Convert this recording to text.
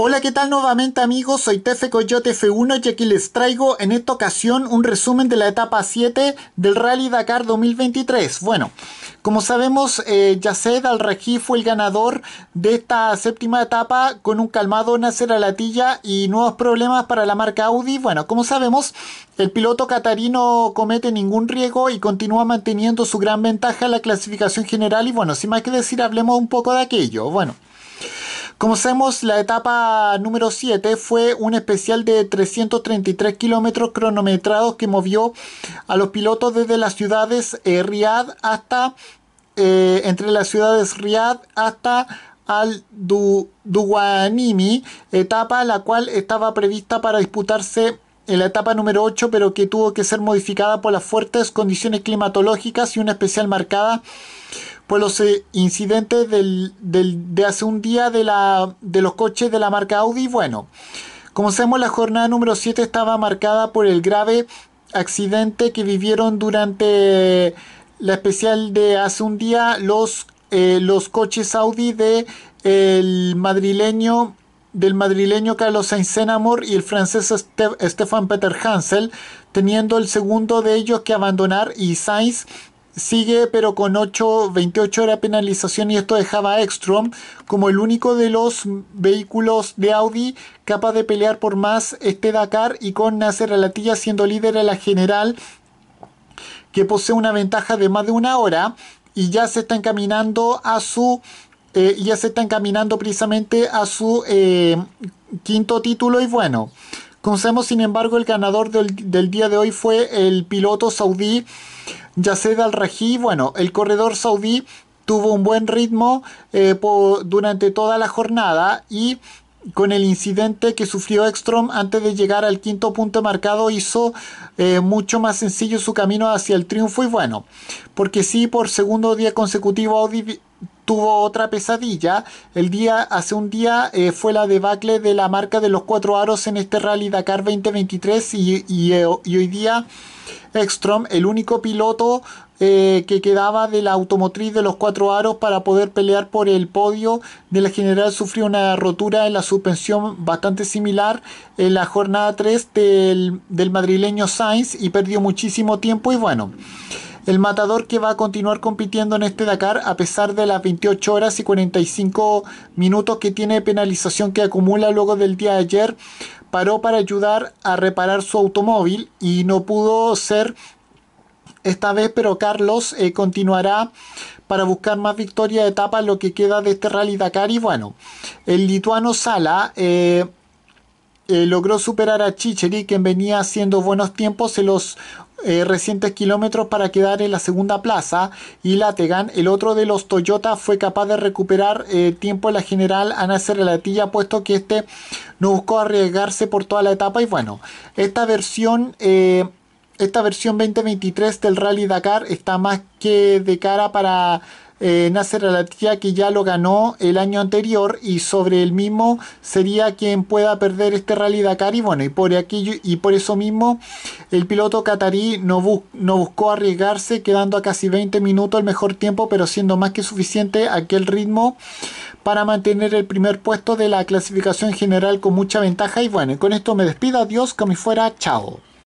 Hola, ¿qué tal nuevamente amigos? Soy Tefe Coyote F1 y aquí les traigo en esta ocasión un resumen de la etapa 7 del Rally Dakar 2023. Bueno, como sabemos, eh, Yaced Al-Raji fue el ganador de esta séptima etapa con un calmado nacer a la tilla y nuevos problemas para la marca Audi. Bueno, como sabemos, el piloto catarino comete ningún riesgo y continúa manteniendo su gran ventaja en la clasificación general. Y bueno, sin más que decir, hablemos un poco de aquello. Bueno. Como sabemos, la etapa número 7 fue un especial de 333 kilómetros cronometrados que movió a los pilotos desde las ciudades eh, Riyadh Riad hasta, eh, entre las ciudades Riad hasta al Duwanimi, etapa la cual estaba prevista para disputarse en la etapa número 8, pero que tuvo que ser modificada por las fuertes condiciones climatológicas y una especial marcada por los eh, incidentes de hace un día de, la, de los coches de la marca Audi. Bueno, como sabemos, la jornada número 7 estaba marcada por el grave accidente que vivieron durante la especial de hace un día los, eh, los coches Audi de el madrileño del madrileño Carlos Sainz Amor y el francés Stefan Peter Hansel, teniendo el segundo de ellos que abandonar y Sainz sigue pero con 8, 28 horas de penalización y esto dejaba a Ekstrom como el único de los vehículos de Audi capaz de pelear por más este Dakar y con Nasser Alatilla siendo líder a la general que posee una ventaja de más de una hora y ya se está encaminando a su eh, ya se está encaminando precisamente a su eh, quinto título y bueno, conocemos sin embargo el ganador del, día de hoy fue el piloto saudí Yaced al rají bueno, el corredor saudí tuvo un buen ritmo eh, durante toda la jornada y con el incidente que sufrió Ekstrom antes de llegar al quinto punto marcado hizo eh, mucho más sencillo su camino hacia el triunfo y bueno, porque sí, por segundo día consecutivo Audi tuvo otra pesadilla. El día, hace un día eh, fue la debacle de la marca de los cuatro aros en este Rally Dakar 2023 y, eh, y hoy día Ekstrom, el único piloto eh, que quedaba de la automotriz de los cuatro aros para poder pelear por el podio. De la general sufrió una rotura en la suspensión bastante similar en la jornada 3 del, madrileño Sainz y perdió muchísimo tiempo y bueno. El matador que va a continuar compitiendo en este Dakar a pesar de las 28 horas y 45 minutos que tiene penalización que acumula luego del día de ayer, paró para ayudar a reparar su automóvil y no pudo ser esta vez, pero Carlos eh, continuará para buscar más victoria de etapa lo que queda de este Rally Dakar. Y bueno, el lituano Sala. Eh, eh, logró superar a Chicheri, quien venía haciendo buenos tiempos en los recientes kilómetros para quedar en la segunda plaza. Y Lategan, el otro de los Toyota, fue capaz de recuperar tiempo en la general a la Latilla, puesto que este no buscó arriesgarse por toda la etapa. Y bueno, esta versión esta versión 2023 del Rally Dakar está más que de cara para eh, Nasser Alatia que ya lo ganó el año anterior y sobre el mismo sería quien pueda perder este Rally Dakar y bueno y por y por eso mismo el piloto catarí no, no buscó arriesgarse quedando a casi 20 minutos el mejor tiempo pero siendo más que suficiente aquel ritmo para mantener el primer puesto de la clasificación general con mucha ventaja y bueno y con esto me despido adiós como fuera chao